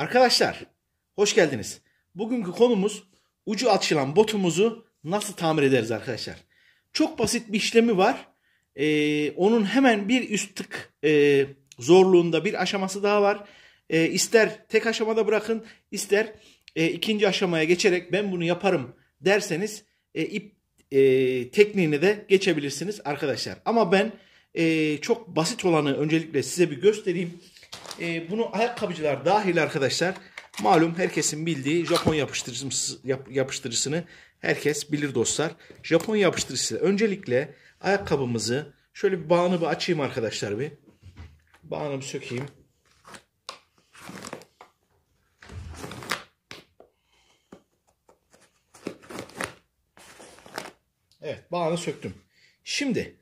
Arkadaşlar hoş geldiniz. Bugünkü konumuz ucu açılan botumuzu nasıl tamir ederiz arkadaşlar. Çok basit bir işlemi var. Ee, onun hemen bir üst tık e, zorluğunda bir aşaması daha var. E, ister tek aşamada bırakın ister e, ikinci aşamaya geçerek ben bunu yaparım derseniz e, ip e, tekniğine de geçebilirsiniz arkadaşlar. Ama ben e, çok basit olanı öncelikle size bir göstereyim. E, bunu ayakkabıcılar dahil arkadaşlar malum herkesin bildiği Japon yapıştırıcısı, yap, yapıştırıcısını herkes bilir dostlar. Japon yapıştırıcısı öncelikle ayakkabımızı şöyle bir bağını bir açayım arkadaşlar bir. Bağını bir sökeyim. Evet bağını söktüm. Şimdi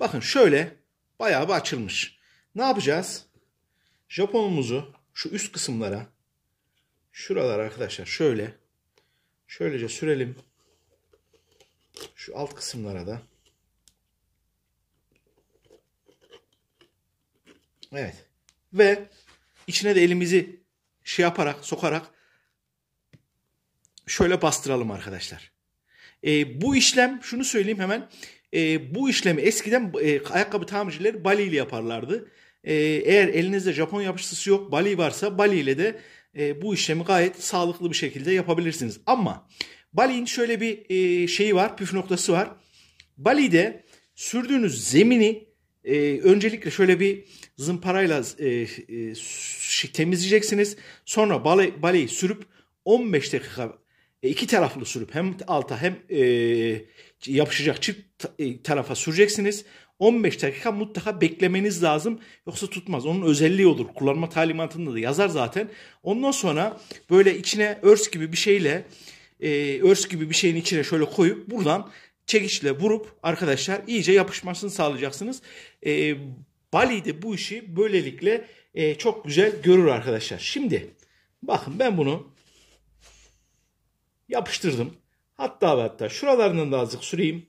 bakın şöyle bayağı bir açılmış. Ne yapacağız? Japonumuzu şu üst kısımlara şuralar arkadaşlar şöyle şöylece sürelim. Şu alt kısımlara da Evet. Ve içine de elimizi şey yaparak, sokarak şöyle bastıralım arkadaşlar. E, bu işlem, şunu söyleyeyim hemen. E, bu işlemi eskiden e, ayakkabı tamircileri bali ile yaparlardı. Ee, eğer elinizde Japon yapışçısı yok bali varsa bali ile de e, bu işlemi gayet sağlıklı bir şekilde yapabilirsiniz. Ama bali'nin şöyle bir e, şeyi var püf noktası var. Bali'de sürdüğünüz zemini e, öncelikle şöyle bir zımparayla e, e, şey, temizleyeceksiniz. Sonra bale, baleyi sürüp 15 dakika e, iki taraflı sürüp hem alta hem e, yapışacak çift e, tarafa süreceksiniz. 15 dakika mutlaka beklemeniz lazım. Yoksa tutmaz. Onun özelliği olur. Kullanma talimatında da yazar zaten. Ondan sonra böyle içine örs gibi bir şeyle e, örs gibi bir şeyin içine şöyle koyup buradan çekiçle vurup arkadaşlar iyice yapışmasını sağlayacaksınız. E, Bali de bu işi böylelikle e, çok güzel görür arkadaşlar. Şimdi bakın ben bunu yapıştırdım. Hatta hatta şuralarından da azıcık süreyim.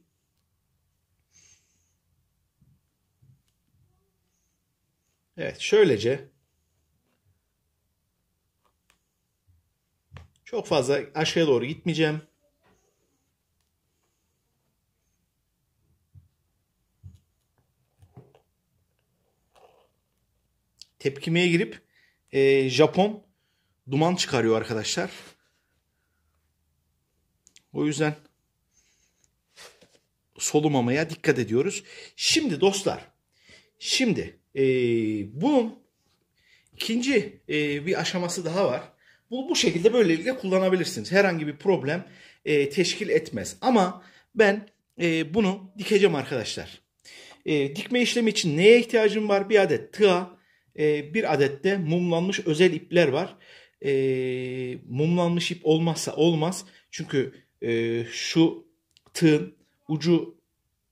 Evet şöylece çok fazla aşağıya doğru gitmeyeceğim. Tepkimeye girip e, Japon duman çıkarıyor arkadaşlar. O yüzden solumamaya dikkat ediyoruz. Şimdi dostlar, şimdi e, ee, bunun ikinci e, bir aşaması daha var. Bu, bu şekilde böylelikle kullanabilirsiniz. Herhangi bir problem e, teşkil etmez. Ama ben e, bunu dikeceğim arkadaşlar. E, dikme işlemi için neye ihtiyacım var? Bir adet tığa, e, bir adet de mumlanmış özel ipler var. E, mumlanmış ip olmazsa olmaz. Çünkü e, şu tığın ucu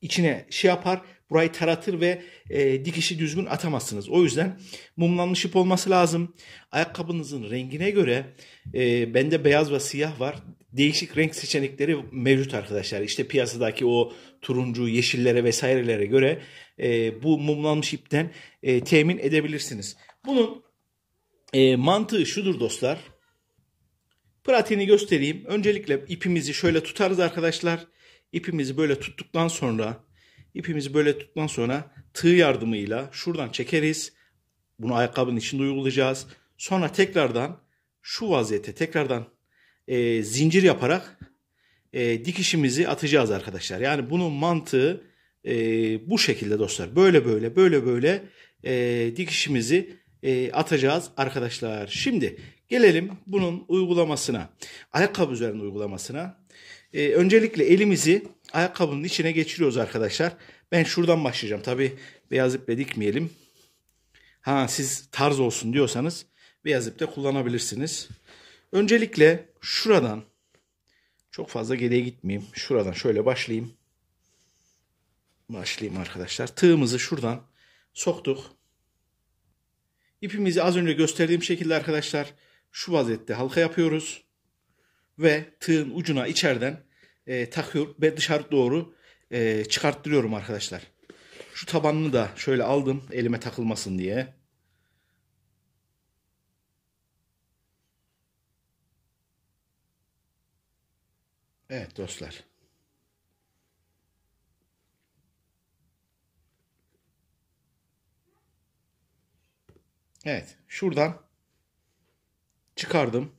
içine şey yapar burayı taratır ve e, dikişi düzgün atamazsınız. O yüzden mumlanmış ip olması lazım. Ayakkabınızın rengine göre e, bende beyaz ve siyah var. Değişik renk seçenekleri mevcut arkadaşlar. İşte piyasadaki o turuncu, yeşillere vesairelere göre e, bu mumlanmış ipten e, temin edebilirsiniz. Bunun e, mantığı şudur dostlar. Pratiğini göstereyim. Öncelikle ipimizi şöyle tutarız arkadaşlar. İpimizi böyle tuttuktan sonra İpimizi böyle tuttuktan sonra tığ yardımıyla şuradan çekeriz. Bunu ayakkabının içinde uygulayacağız. Sonra tekrardan şu vaziyete tekrardan e, zincir yaparak e, dikişimizi atacağız arkadaşlar. Yani bunun mantığı e, bu şekilde dostlar. Böyle böyle böyle böyle e, dikişimizi e, atacağız arkadaşlar. Şimdi gelelim bunun uygulamasına. Ayakkabı üzerinde uygulamasına. E, öncelikle elimizi ayakkabının içine geçiriyoruz arkadaşlar. Ben şuradan başlayacağım. Tabi beyaz iple dikmeyelim. Ha siz tarz olsun diyorsanız beyaz ip de kullanabilirsiniz. Öncelikle şuradan çok fazla geriye gitmeyeyim. Şuradan şöyle başlayayım. Başlayayım arkadaşlar. Tığımızı şuradan soktuk. İpimizi az önce gösterdiğim şekilde arkadaşlar şu vaziyette halka yapıyoruz. Ve tığın ucuna içeriden e, takıyorum ve dışarı doğru e, çıkarttırıyorum arkadaşlar. Şu tabanını da şöyle aldım elime takılmasın diye. Evet dostlar. Evet şuradan çıkardım.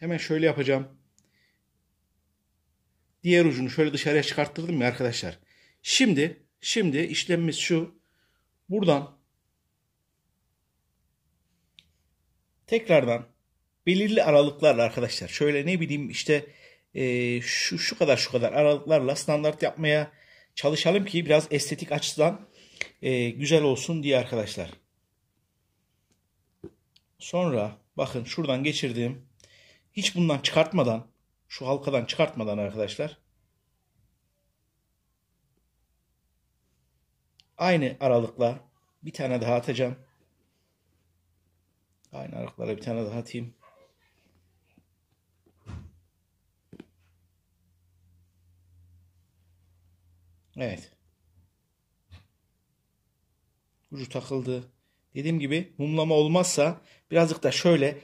Hemen şöyle yapacağım. Diğer ucunu şöyle dışarıya çıkarttırdım ya arkadaşlar. Şimdi, şimdi işlemimiz şu. Buradan tekrardan belirli aralıklarla arkadaşlar şöyle ne bileyim işte e, şu, şu kadar şu kadar aralıklarla standart yapmaya çalışalım ki biraz estetik açıdan e, güzel olsun diye arkadaşlar. Sonra bakın şuradan geçirdim hiç bundan çıkartmadan, şu halkadan çıkartmadan arkadaşlar aynı aralıkla bir tane daha atacağım. Aynı aralıklara bir tane daha atayım. Evet. Ucu takıldı. Dediğim gibi mumlama olmazsa birazcık da şöyle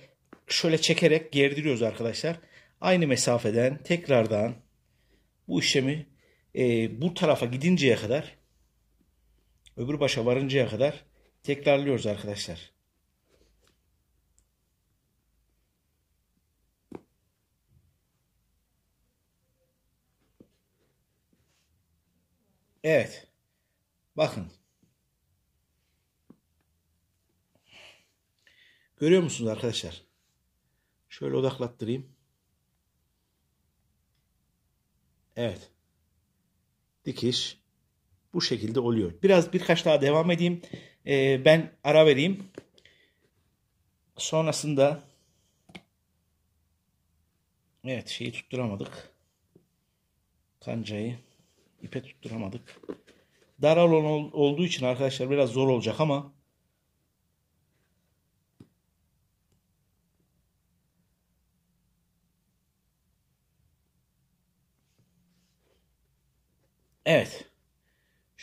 şöyle çekerek gerdiriyoruz arkadaşlar. Aynı mesafeden tekrardan bu işlemi e, bu tarafa gidinceye kadar öbür başa varıncaya kadar tekrarlıyoruz arkadaşlar. Evet. Bakın. Görüyor musunuz arkadaşlar? Şöyle odaklattırayım. Evet. Dikiş bu şekilde oluyor. Biraz birkaç daha devam edeyim. Ee, ben ara vereyim. Sonrasında evet şeyi tutturamadık. Kancayı ipe tutturamadık. Dar alan olduğu için arkadaşlar biraz zor olacak ama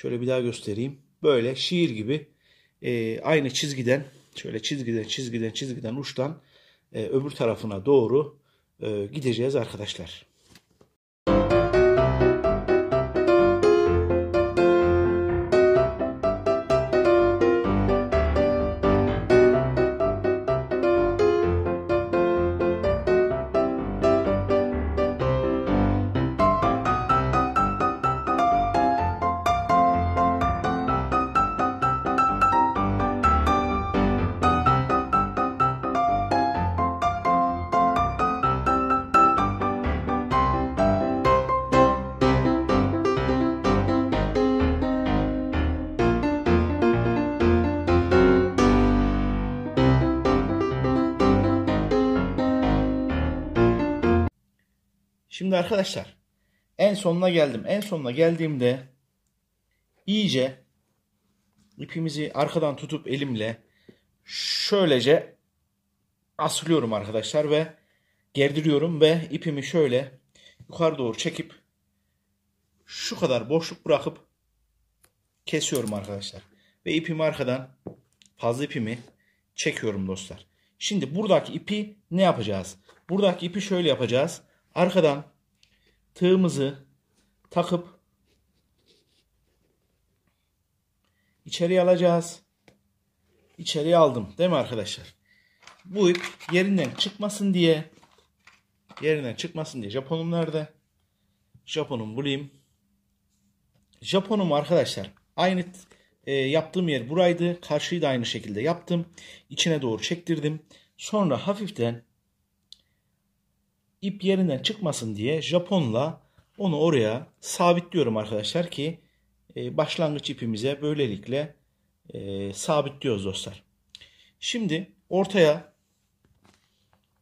Şöyle bir daha göstereyim. Böyle şiir gibi e, aynı çizgiden şöyle çizgiden çizgiden çizgiden uçtan e, öbür tarafına doğru e, gideceğiz arkadaşlar. Şimdi arkadaşlar en sonuna geldim. En sonuna geldiğimde iyice ipimizi arkadan tutup elimle şöylece asılıyorum arkadaşlar ve gerdiriyorum ve ipimi şöyle yukarı doğru çekip şu kadar boşluk bırakıp kesiyorum arkadaşlar. Ve ipimi arkadan fazla ipimi çekiyorum dostlar. Şimdi buradaki ipi ne yapacağız? Buradaki ipi şöyle yapacağız. Arkadan tığımızı takıp içeriye alacağız. İçeriye aldım değil mi arkadaşlar? Bu ip yerinden çıkmasın diye yerinden çıkmasın diye Japonum nerede? Japonum bulayım. Japonum arkadaşlar aynı e, yaptığım yer buraydı. Karşıyı da aynı şekilde yaptım. İçine doğru çektirdim. Sonra hafiften ip yerinden çıkmasın diye Japon'la onu oraya sabitliyorum arkadaşlar ki e, başlangıç ipimize böylelikle e, sabitliyoruz dostlar. Şimdi ortaya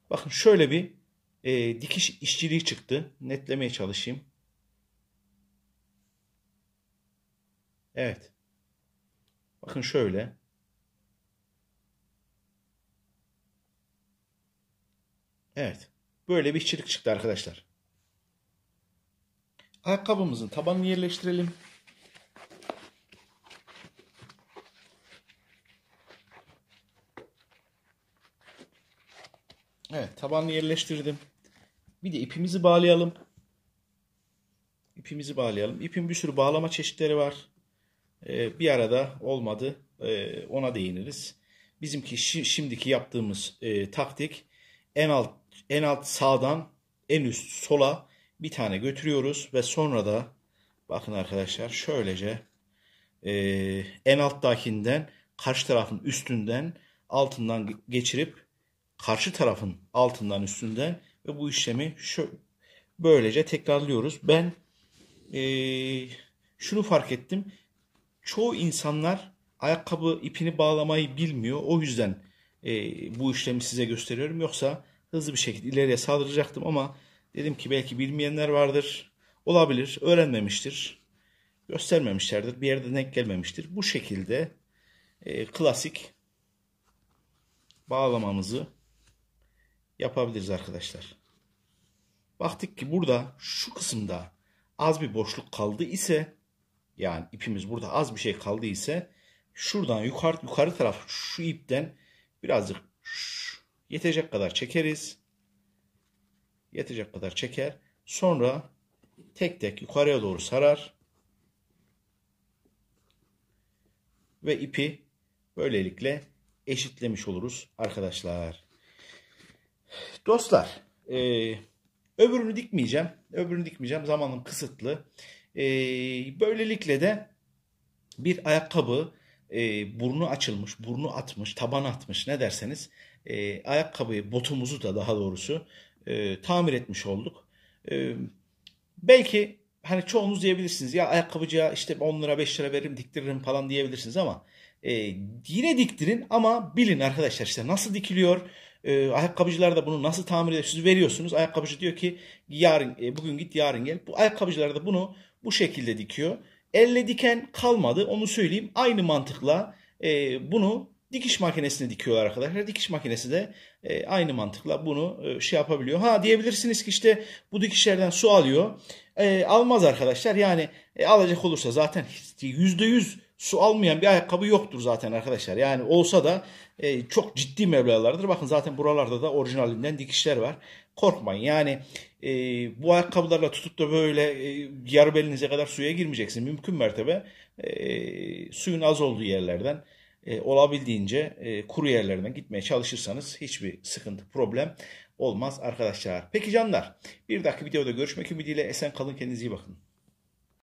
bakın şöyle bir e, dikiş işçiliği çıktı. Netlemeye çalışayım. Evet. Bakın şöyle. Evet. Böyle bir işçilik çıktı arkadaşlar. Ayakkabımızın tabanını yerleştirelim. Evet tabanını yerleştirdim. Bir de ipimizi bağlayalım. İpimizi bağlayalım. İpin bir sürü bağlama çeşitleri var. Ee, bir arada olmadı. Ee, ona değiniriz. Bizimki şimdiki yaptığımız e, taktik en alt en alt sağdan en üst sola bir tane götürüyoruz ve sonra da bakın arkadaşlar şöylece e, en alttakinden karşı tarafın üstünden altından geçirip karşı tarafın altından üstünden ve bu işlemi şu böylece tekrarlıyoruz. Ben e, şunu fark ettim. Çoğu insanlar ayakkabı ipini bağlamayı bilmiyor. O yüzden e, bu işlemi size gösteriyorum. Yoksa hızlı bir şekilde ileriye saldıracaktım ama dedim ki belki bilmeyenler vardır. Olabilir, öğrenmemiştir, göstermemişlerdir, bir yerde denk gelmemiştir. Bu şekilde e, klasik bağlamamızı yapabiliriz arkadaşlar. Baktık ki burada şu kısımda az bir boşluk kaldı ise yani ipimiz burada az bir şey kaldı ise şuradan yukarı, yukarı taraf şu ipten birazcık Yetecek kadar çekeriz. Yetecek kadar çeker. Sonra tek tek yukarıya doğru sarar. Ve ipi böylelikle eşitlemiş oluruz arkadaşlar. Dostlar e, öbürünü dikmeyeceğim. Öbürünü dikmeyeceğim. Zamanım kısıtlı. E, böylelikle de bir ayakkabı e, burnu açılmış, burnu atmış, taban atmış ne derseniz e, ayakkabıyı, botumuzu da daha doğrusu e, tamir etmiş olduk. E, belki hani çoğunuz diyebilirsiniz ya ayakkabıcıya işte 10 lira 5 lira veririm diktiririm falan diyebilirsiniz ama e, yine diktirin ama bilin arkadaşlar işte nasıl dikiliyor. E, ayakkabıcılar da bunu nasıl tamir ediyorsunuz veriyorsunuz. Ayakkabıcı diyor ki yarın e, bugün git yarın gel. Bu ayakkabıcılar da bunu bu şekilde dikiyor. Elle diken kalmadı onu söyleyeyim. Aynı mantıkla e, bunu dikiş makinesini dikiyorlar arkadaşlar. Dikiş makinesi de e, aynı mantıkla bunu e, şey yapabiliyor. Ha diyebilirsiniz ki işte bu dikişlerden su alıyor. E, almaz arkadaşlar. Yani e, alacak olursa zaten %100 su almayan bir ayakkabı yoktur zaten arkadaşlar. Yani olsa da e, çok ciddi meblalardır. Bakın zaten buralarda da orijinalinden dikişler var. Korkmayın yani e, bu ayakkabılarla tutup da böyle e, yarı belinize kadar suya girmeyeceksin. Mümkün mertebe e, suyun az olduğu yerlerden e, olabildiğince e, kuru yerlerine gitmeye çalışırsanız hiçbir sıkıntı, problem olmaz arkadaşlar. Peki canlar bir dakika videoda görüşmek ümidiyle esen kalın kendinize iyi bakın.